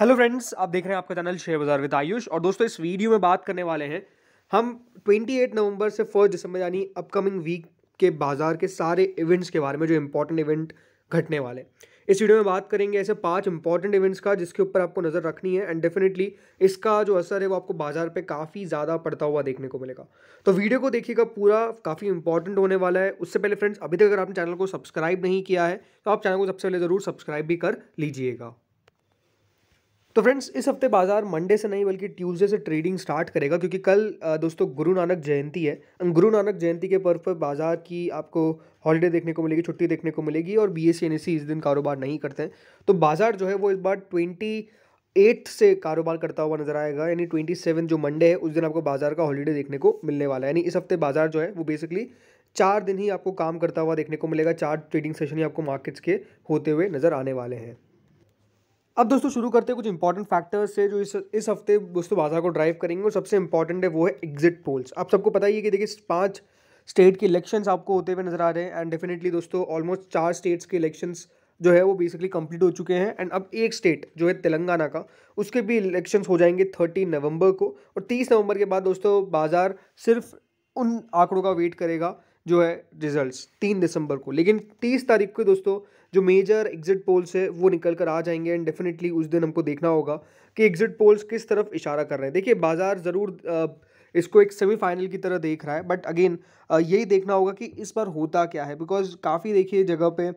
hello friends आप देख रहे हैं आपका channel share Bazaar with Ayush और दोस्तों इस वीडियो में बात करने वाले हैं हम 28 नवंबर से फर्स्ट दिसंबर यानी अपकमिंग वीक के बाजार के सारे इवेंट्स के बारे में जो इम्पोर्टेंट इवेंट घटने वाले इस वीडियो में बात करेंगे ऐसे पांच इंपॉर्टेंट इवेंट्स का जिसके ऊपर आपको नज़र रखनी है एंड डेफिनेटली इसका जो असर है वो आपको बाजार पे काफ़ी ज़्यादा पड़ता हुआ देखने को मिलेगा तो वीडियो को देखिएगा पूरा काफ़ी इंपॉर्टेंट होने वाला है उससे पहले फ्रेंड्स अभी तक अगर आपने चैनल को सब्सक्राइब नहीं किया है तो आप चैनल को सबसे पहले ज़रूर सब्सक्राइब भी कर लीजिएगा तो फ्रेंड्स इस हफ्ते बाजार मंडे से नहीं बल्कि ट्यूसडे से ट्रेडिंग स्टार्ट करेगा क्योंकि कल दोस्तों गुरु नानक जयंती है गुरु नानक जयंती के पर्व पर बाजार की आपको हॉलीडे देखने को मिलेगी छुट्टी देखने को मिलेगी और बी एस e e इस दिन कारोबार नहीं करते हैं तो बाजार जो है वो इस बार ट्वेंटी एट्थ से कारोबार करता हुआ नजर आएगा यानी ट्वेंटी सेवन जो मंडे है उस दिन आपको बाजार का हॉलीडे देखने को मिलने वाला है यानी इस हफ्ते बाजार जो है वो बेसिकली चार दिन ही आपको काम करता हुआ देखने को मिलेगा चार ट्रेडिंग सेशन ही आपको मार्केट्स के होते हुए नज़र आने वाले हैं अब दोस्तों शुरू करते हैं कुछ इंपॉर्टेंट फैक्टर्स से जो इस इस हफ्ते दोस्तों बाजार को ड्राइव करेंगे और सबसे इंपॉर्टेंट है वो है एग्जिट पोल्स आप सबको पता ही है कि देखिए पांच स्टेट के इलेक्शंस आपको होते हुए नजर आ रहे हैं एंड डेफिनेटली दोस्तों ऑलमोस्ट चार स्टेट्स के इलेक्शंस जो है वो बेसिकली कंप्लीट हो चुके हैं एंड अब एक स्टेट जो है तेलंगाना का उसके भी इलेक्शन हो जाएंगे थर्टीन नवंबर को और तीस नवंबर के बाद दोस्तों बाज़ार सिर्फ उन आंकड़ों का वेट करेगा जो है रिजल्ट्स तीन दिसंबर को लेकिन तीस तारीख को दोस्तों जो मेजर एग्जिट पोल्स है वो निकल कर आ जाएंगे एंड डेफिनेटली उस दिन हमको देखना होगा कि एग्जिट पोल्स किस तरफ इशारा कर रहे हैं देखिए बाज़ार ज़रूर इसको एक सेमीफाइनल की तरह देख रहा है बट अगेन यही देखना होगा कि इस बार होता क्या है बिकॉज काफ़ी देखिए जगह पे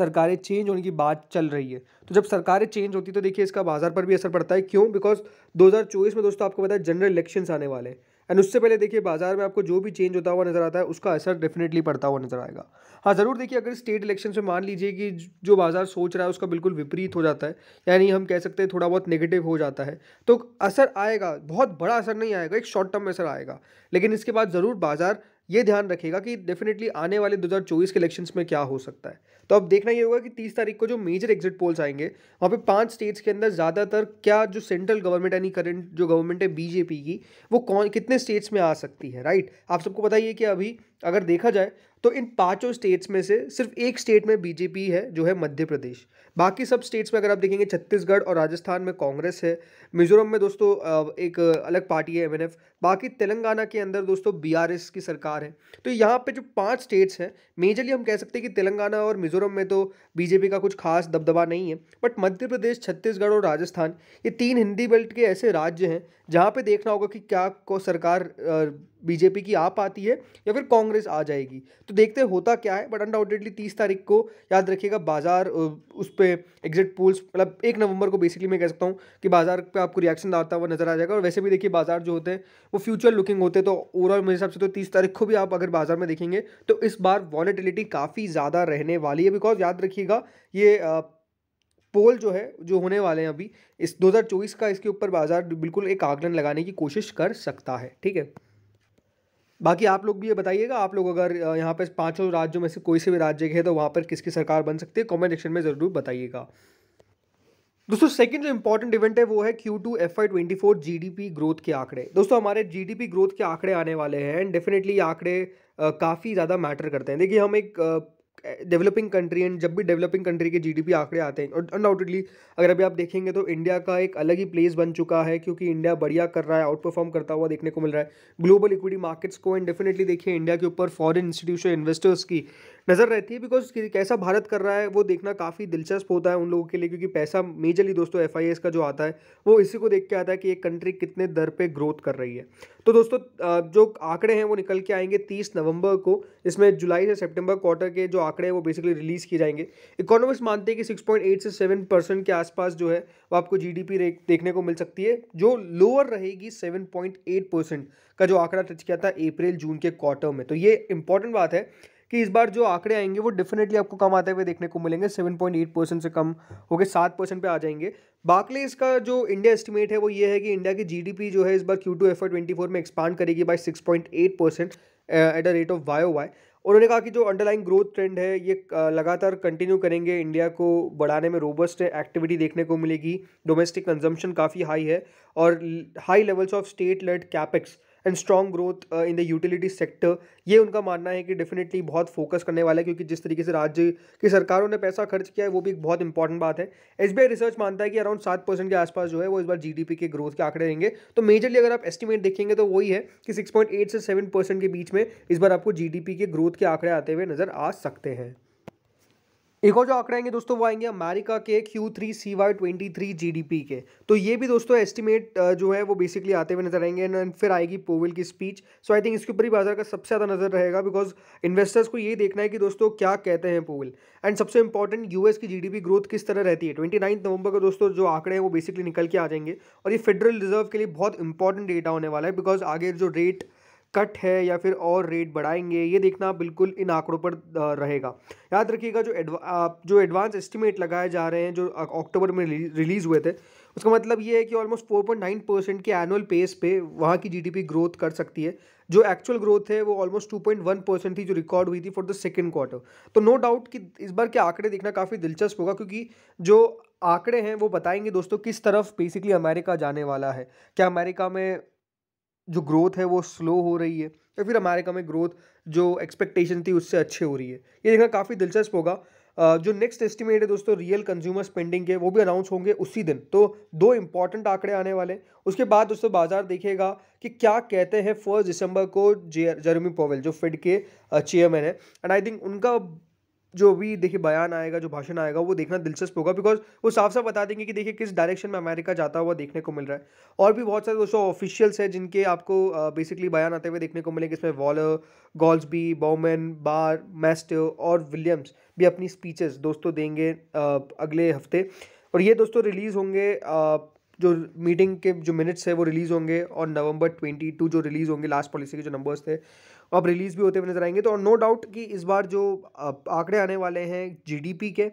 सरकारें चेंज होने की बात चल रही है तो जब सरकारें चेंज होती तो देखिए इसका बाज़ार पर भी असर पड़ता है क्यों बिकॉज 2024 में दोस्तों आपको पता है जनरल इलेक्शंस आने वाले हैं एंड उससे पहले देखिए बाजार में आपको जो भी चेंज होता हुआ नजर आता है उसका असर डेफिनेटली पड़ता हुआ नजर आएगा हाँ ज़रूर देखिए अगर स्टेट इलेक्शन में मान लीजिए कि जो बाजार सोच रहा है उसका बिल्कुल विपरीत हो जाता है यानी हम कह सकते हैं थोड़ा बहुत नेगेटिव हो जाता है तो असर आएगा बहुत बड़ा असर नहीं आएगा एक शॉर्ट टर्म में असर आएगा लेकिन इसके बाद ज़रूर बाजार ये ध्यान रखिएगा कि डेफिनेटली आने वाले 2024 के इलेक्शन में क्या हो सकता है तो अब देखना ये होगा कि 30 तारीख को जो मेजर एग्जिट पोल्स आएंगे वहाँ पे पांच स्टेट्स के अंदर ज़्यादातर क्या जो सेंट्रल गवर्नमेंट यानी करंट जो गवर्नमेंट है बीजेपी की वो कौन कितने स्टेट्स में आ सकती है राइट आप सबको बताइए कि अभी अगर देखा जाए तो इन पांचों स्टेट्स में से सिर्फ एक स्टेट में बीजेपी है जो है मध्य प्रदेश बाकी सब स्टेट्स में अगर आप देखेंगे छत्तीसगढ़ और राजस्थान में कांग्रेस है मिजोरम में दोस्तों एक अलग पार्टी है एमएनएफ बाकी तेलंगाना के अंदर दोस्तों बीआरएस की सरकार है तो यहाँ पे जो पांच स्टेट्स हैं मेजरली हम कह सकते हैं कि तेलंगाना और मिजोरम में तो बीजेपी का कुछ खास दबदबा नहीं है बट मध्य प्रदेश छत्तीसगढ़ और राजस्थान ये तीन हिंदी बेल्ट के ऐसे राज्य हैं जहाँ पर देखना होगा कि क्या को सरकार बीजेपी की आप आती है या फिर कांग्रेस आ जाएगी तो देखते होता क्या है बट अनडाउटेडली तीस तारीख को याद रखिएगा बाजार उस पर एग्जिट पोल्स मतलब एक नवंबर को बेसिकली मैं कह सकता हूँ कि बाजार पे आपको रिएक्शन आता हुआ नजर आ जाएगा और वैसे भी देखिए बाजार जो होते हैं वो फ्यूचर लुकिंग होते हैं तो ओवरऑल मेरे हिसाब से तो तीस तारीख को भी आप अगर बाजार में देखेंगे तो इस बार वॉलेटिलिटी काफ़ी ज़्यादा रहने वाली है बिकॉज याद रखिएगा ये पोल जो है जो होने वाले हैं अभी इस दो का इसके ऊपर बाजार बिल्कुल एक आगलन लगाने की कोशिश कर सकता है ठीक है बाकी आप लोग भी ये बताइएगा आप लोग अगर यहाँ पर पाँचों राज्यों में से कोई से भी राज्य के हैं तो वहाँ पर किसकी सरकार बन सकती है कॉमेंट सेक्शन में ज़रूर बताइएगा दोस्तों सेकंड जो इंपॉर्टेंट इवेंट है वो है Q two F I twenty four G D P growth के आंकड़े दोस्तों हमारे जी डी पी ग्रोथ के आंकड़े आने वाले हैं एंड डेफिनेटली ये आंकड़े काफ़ी ज़्यादा मैटर करते हैं देखिए हम एक डेवलपिंग कंट्री एंड जब भी डेवलपिंग कंट्री के जीडीपी आंकड़े आते हैं और अनडाउटेडली अगर अभी आप देखेंगे तो इंडिया का एक अलग ही प्लेस बन चुका है क्योंकि इंडिया बढ़िया कर रहा है आउट परफॉर्म करता हुआ देखने को मिल रहा है ग्लोबल इक्विटी मार्केट्स को एंड डेफिनेटली देखिए इंडिया के ऊपर फॉरन इंस्टीट्यूशन इन्वेस्टर्स की नज़र रहती है बिकॉज कैसा भारत कर रहा है वो देखना काफ़ी दिलचस्प होता है उन लोगों के लिए क्योंकि पैसा मेजरली दोस्तों एफ का जो आता है वो इसी को देख के आता है कि एक कंट्री कितने दर पर ग्रोथ कर रही है तो दोस्तों जो आंकड़े हैं वो निकल के आएंगे तीस नवंबर को इसमें जुलाई से सेप्टेम्बर क्वार्टर के जो आंकड़े हैं वो बेसिकली रिलीज़ किए जाएंगे इकोनॉमिक्स मानते हैं कि सिक्स से सेवन परसेंट के आसपास जो है वो आपको जी डी देखने को मिल सकती है जो लोअर रहेगी एट परसेंट का जो आंकड़ा टच किया था अप्रैल जून के क्वार्टर में तो ये इंपॉर्टेंट बात है कि इस बार जो आंकड़े आएंगे वो डेफिनेटली आपको कम आते हुए देखने को मिलेंगे सेवन पॉइंट एट परसेंट से कम हो गए सात परसेंट पर आ जाएंगे बाकले इसका जो इंडिया एस्टिमेट है वो ये है कि इंडिया की जी जो है इस बार Q two F twenty four में एक्सपांड करेगी by six point eight percent at the rate of Y O Y उन्होंने कहा कि जो अंडरलाइन ग्रोथ ट्रेंड है ये uh, लगातार कंटिन्यू करेंगे इंडिया को बढ़ाने में रोबस्ट एक्टिविटी देखने को मिलेगी डोमेस्टिक कंजम्पशन काफ़ी हाई है और high levels of state led capex and strong growth in the utility sector ये उनका मानना है कि डेफिनेटली बहुत फोकस करने वाला है क्योंकि जिस तरीके से राज्य की सरकारों ने पैसा खर्च किया है वो भी एक बहुत इंपॉर्टेंट बात है एस रिसर्च मानता है कि अराउंड सात परसेंट के आसपास जो है वो इस बार जी के ग्रोथ के आंकड़े रहेंगे तो मेजरली अगर आप एस्टिमेट देखेंगे तो वही है कि सिक्स से सेवन के बीच में इस बार आपको जी के ग्रोथ के आंकड़े आते हुए नजर आ सकते हैं एक और जो आंकड़े आएंगे दोस्तों वो आएंगे अमेरिका के Q three C Y twenty three G D P के तो ये भी दोस्तों एस्टिमेट जो है वो बेसिकली आते हुए नजर आएंगे एंड फिर आएगी पोविल की स्पीच सो आई थिंक इसके ऊपर ही बाजार का सबसे ज़्यादा नजर रहेगा बिकॉज इन्वेस्टर्स को ये देखना है कि दोस्तों क्या कहते हैं पोविल एंड सबसे इंपॉर्टेंट यूएस की जी डी पी ग्रोथ किस तरह रहती है ट्वेंटी नाइन्थ नवंबर को दोस्तों जो आंकड़े हैं वो बेसिकली निकल के आ जाएंगे और ये फेडरल रिजर्व के लिए बहुत इंपॉर्टेंट डेटा होने वाला है बिकॉज आगे जो रेट कट है या फिर और रेट बढ़ाएंगे ये देखना बिल्कुल इन आंकड़ों पर रहेगा याद रखिएगा जो एडवा जो एडवांस एस्टिमेट लगाए जा रहे हैं जो अक्टूबर में रिलीज़ हुए थे उसका मतलब ये है कि almost four point nine percent के एनुअल पेस पे वहाँ की जीडीपी ग्रोथ कर सकती है जो एक्चुअल ग्रोथ है वो almost two point one percent थी जो रिकॉर्ड हुई थी फॉर द सेकेंड क्वार्टर तो नो डाउट कि इस बार के आंकड़े देखना काफ़ी दिलचस्प होगा क्योंकि जो आंकड़े हैं वो बताएंगे दोस्तों किस तरफ बेसिकली अमेरिका जाने वाला है क्या अमेरिका में जो ग्रोथ है वो स्लो हो रही है या फिर अमेरिका में ग्रोथ जो एक्सपेक्टेशन थी उससे अच्छे हो रही है ये देखना काफ़ी दिलचस्प होगा जो नेक्स्ट एस्टिमेट है दोस्तों रियल कंज्यूमर स्पेंडिंग के वो भी अनाउंस होंगे उसी दिन तो दो इंपॉर्टेंट आंकड़े आने वाले उसके बाद दोस्तों बाजार देखेगा कि क्या कहते हैं फर्स्ट दिसंबर को जे जर्मी पोवेल जो फेड के चेयरमैन है एंड आई थिंक उनका जो भी देखिए बयान आएगा जो भाषण आएगा वो देखना दिलचस्प होगा बिकॉज वो साफ साफ बता देंगे कि देखिए किस डायरेक्शन में अमेरिका जाता हुआ देखने को मिल रहा है और भी बहुत सारे दोस्तों ऑफिशियल्स हैं जिनके आपको बेसिकली बयान आते हुए देखने को मिलेंगे इसमें वॉलर गॉल्सबी बॉमेन बार मेस्ट और विलियम्स भी अपनी स्पीचेस दोस्तों देंगे अगले हफ्ते और ये दोस्तों रिलीज़ होंगे जो मीटिंग के जो मिनट्स है वो रिलीज़ होंगे और नवंबर ट्वेंटी टू जो रिलीज़ होंगे लास्ट पॉलिसी के जो नंबर्स थे अब रिलीज़ भी होते हुए नजर आएंगे तो और नो डाउट कि इस बार जो आंकड़े आने वाले हैं जीडीपी के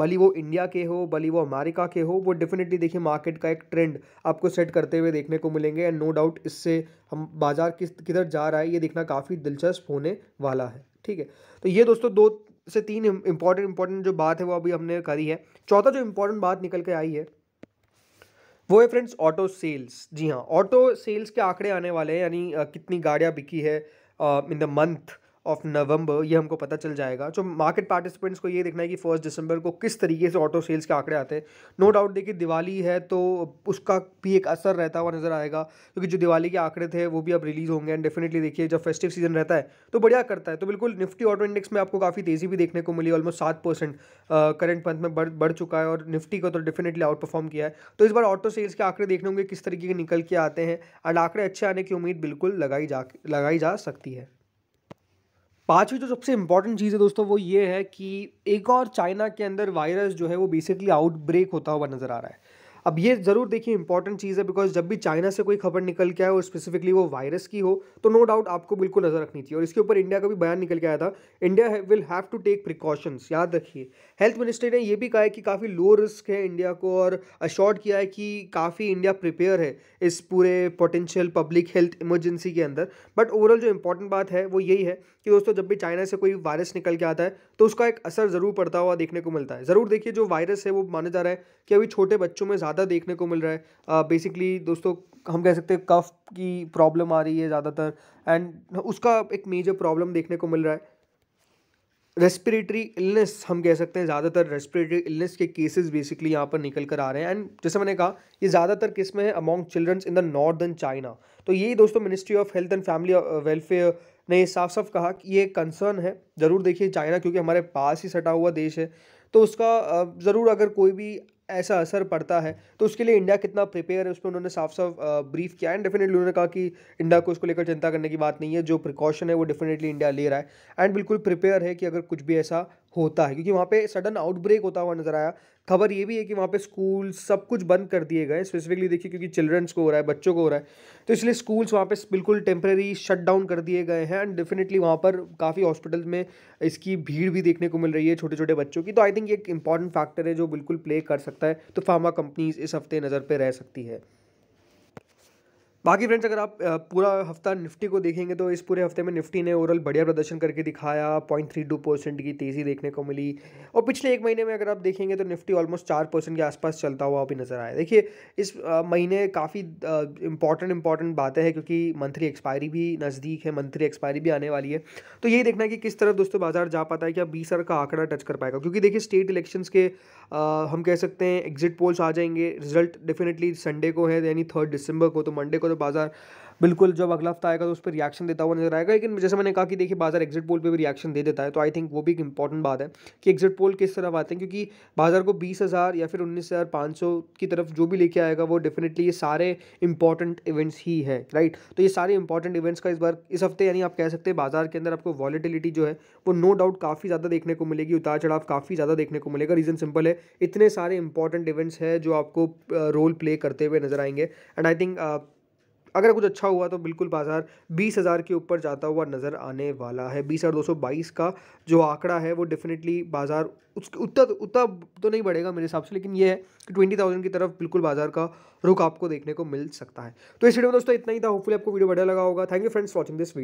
भली वो इंडिया के हो भली वो अमेरिका के हो वो डेफिनेटली देखिए मार्केट का एक ट्रेंड आपको सेट करते हुए देखने को मिलेंगे एंड नो डाउट इससे हम बाज़ार किस किधर जा रहा है ये देखना काफ़ी दिलचस्प होने वाला है ठीक है तो ये दोस्तों दो से तीन इम्पॉर्टेंट इम्पॉर्टेंट जो बात है वो अभी हमने करी है चौथा जो इम्पॉर्टेंट बात निकल के आई है वो है फ्रेंड्स ऑटो सेल्स जी हाँ ऑटो सेल्स के आंकड़े आने वाले हैं यानी कितनी गाड़ियाँ बिकी है in the month of November ये हमको पता चल जाएगा जो मार्केट पार्टिसिपेंट्स को ये देखना है कि फर्स्ट दिसंबर को किस तरीके से ऑटो सेल्स के आंकड़े आते हैं नो डाउट देखिए दिवाली है तो उसका भी एक असर रहता हुआ नज़र आएगा क्योंकि जो दिवाली के आंकड़े थे वो भी अब रिलीज़ होंगे एंड डेफिनेटली देखिए जब फेस्टिव सीजन रहता है तो बढ़िया करता है तो बिल्कुल निफ्टी ऑटो इंडेक्स में आपको काफ़ी तेज़ी भी देखने को मिली ऑलमोस्ट सात परसेंट करंट मंथ में बढ़ बढ़ चुका है और निफ्टी को तो डेफिनेटली आउट परफॉर्म किया है तो इस बार ऑटो सेल्स के आंकड़े देखने होंगे किस तरीके के निकल के आते हैं एंड आंकड़े अच्छे आने की उम्मीद बिल्कुल लगाई जा लगाई जा सकती है पाँचवीं जो सबसे इम्पॉर्टेंट चीज़ है दोस्तों वो ये है कि एक और चाइना के अंदर वायरस जो है वो बेसिकली आउटब्रेक होता हुआ नज़र आ रहा है अब ये ज़रूर देखिए इंपॉर्टेंट चीज़ है बिकॉज जब भी चाइना से कोई खबर निकल के आए और स्पेसिफिकली वो वायरस की हो तो नो डाउट आपको बिल्कुल नज़र रखनी चाहिए और इसके ऊपर इंडिया का भी बयान निकल के आया था India will have to take precautions याद रखिए हेल्थ मिनिस्ट्री ने यह भी कहा है कि काफ़ी लो रिस्क है इंडिया को और अश्योर्ड किया है कि काफ़ी इंडिया प्रिपेयर है इस पूरे पोटेंशियल पब्लिक हेल्थ इमरजेंसी के अंदर बट ओवरऑल जो इंपॉर्टेंट बात है वो यही है कि दोस्तों जब भी चाइना से कोई वायरस निकल के आता है तो उसका एक असर ज़रूर पड़ता हुआ देखने को मिलता है ज़रूर देखिए जो वायरस है वो माना जा रहा है कि अभी छोटे बच्चों में ज़्यादा ज़्यादा देखने को मिल रहा है बेसिकली uh, दोस्तों हम कह सकते हैं कफ की प्रॉब्लम आ रही है ज़्यादातर एंड उसका एक मेजर प्रॉब्लम देखने को मिल रहा है रेस्पिरेटरी इलनेस हम कह सकते हैं ज़्यादातर रेस्पिरेटरी इलनेस के केसेस बेसिकली यहाँ पर निकल कर आ रहे हैं एंड जैसे मैंने कहा ये ज़्यादातर किस में है among childrens in the northern China तो यही दोस्तों ministry of health and family welfare ने साफ साफ कहा कि ये कंसर्न है ज़रूर देखिए चाइना क्योंकि हमारे पास ही सटा हुआ देश है तो उसका ज़रूर अगर कोई भी ऐसा असर पड़ता है तो उसके लिए इंडिया कितना प्रिपेयर है उसमें उन्होंने साफ साफ ब्रीफ किया एंड डेफिनेटली उन्होंने कहा कि इंडिया को उसको लेकर चिंता करने की बात नहीं है जो प्रिकॉशन है वो डेफिनेटली इंडिया ले रहा है एंड बिल्कुल प्रिपेयर है कि अगर कुछ भी ऐसा होता है क्योंकि वहाँ पे सडन आउटब्रेक होता हुआ नजर आया खबर ये भी है कि वहाँ पे स्कूल सब कुछ बंद कर दिए गए स्पेसिफिकली देखिए क्योंकि चिल्ड्रंस को हो रहा है बच्चों को हो रहा है तो इसलिए स्कूल्स वहाँ पे बिल्कुल टेम्प्रेरी शट डाउन कर दिए गए हैं एंड डेफिनेटली वहाँ पर काफ़ी हॉस्पिटल में इसकी भीड़ भी देखने को मिल रही है छोटे छोटे बच्चों की तो आई थिंक ये एक इंपॉर्टेंट फैक्टर है जो बिल्कुल प्ले कर सकता है तो फार्मा कंपनीज इस हफ्ते नज़र पर रह सकती है बाकी फ्रेंड्स अगर आप पूरा हफ्ता निफ्टी को देखेंगे तो इस पूरे हफ्ते में निफ्टी ने ओवरऑल बढ़िया प्रदर्शन करके दिखाया पॉइंट थ्री टू परसेंट की तेज़ी देखने को मिली और पिछले एक महीने में अगर आप देखेंगे तो निफ्टी ऑलमोस्ट चार परसेंट के आसपास चलता हुआ भी नज़र आया देखिए इस महीने काफ़ी इंपॉर्टेंट इंपॉर्टेंट बातें हैं क्योंकि मंथली एक्सपायरी भी नज़दीक है मंथली एक्सपायरी भी आने वाली है तो यही देखना है कि किस तरह दोस्तों बाजार जा पाता है क्या बीस हज़ार का आंकड़ा टच कर पाएगा क्योंकि देखिए स्टेट इलेक्शंस के हम कह सकते हैं एग्जिट पोल्स आ जाएंगे रिजल्ट डेफिनेटली संडे को है यानी थर्ड दिसंबर को तो मंडे को तो तो बाजार बिल्कुल जब अगला हफ्ता आएगा तो उस पर रिएक्शन देता हुआ नजर आएगा लेकिन जैसे मैंने कहा कि देखिए बाजार एग्जिट पोल पे भी रिएक्शन दे देता है तो आई थिंक वो भी एक इंपॉर्टेंट बात है कि एग्जिट पोल किस तरफ आते हैं क्योंकि बाजार को बीस हज़ार या फिर उन्नीस हज़ार पाँच सौ की तरफ जो भी लेके आएगा वो डेफिनेटली ये सारे इंपॉर्टेंट इवेंट्स ही है राइट तो ये सारे इंपॉर्टेंट इवेंट्स का इस बार इस हफ्ते यानी आप कह सकते हैं बाजार के अंदर आपको वॉलीटिलिटी जो है वो नो डाउट काफ़ी ज़्यादा देखने को मिलेगी उतार चढ़ाव काफ़ी ज़्यादा देखने को मिलेगा रीज़न सिंपल है इतने सारे इंपॉर्टेंट इवेंट्स हैं जो आपको रोल प्ले करते हुए नजर आएंगे एंड आई थिंक अगर कुछ अच्छा हुआ तो बिल्कुल बाज़ार बीस हज़ार के ऊपर जाता हुआ नज़र आने वाला है बीस हज़ार दो सौ बाईस का जो आंकड़ा है वो डेफिनेटली बाज़ार उस उतना तो, उतना तो नहीं बढ़ेगा मेरे हिसाब से लेकिन ये है कि ट्वेंटी थाउजेंड की तरफ बिल्कुल बाजार का रुख आपको देखने को मिल सकता है तो इस वीडियो में दोस्तों इतना ही था होपफुली आपको वीडियो बढ़िया लगा होगा thank you friends watching this video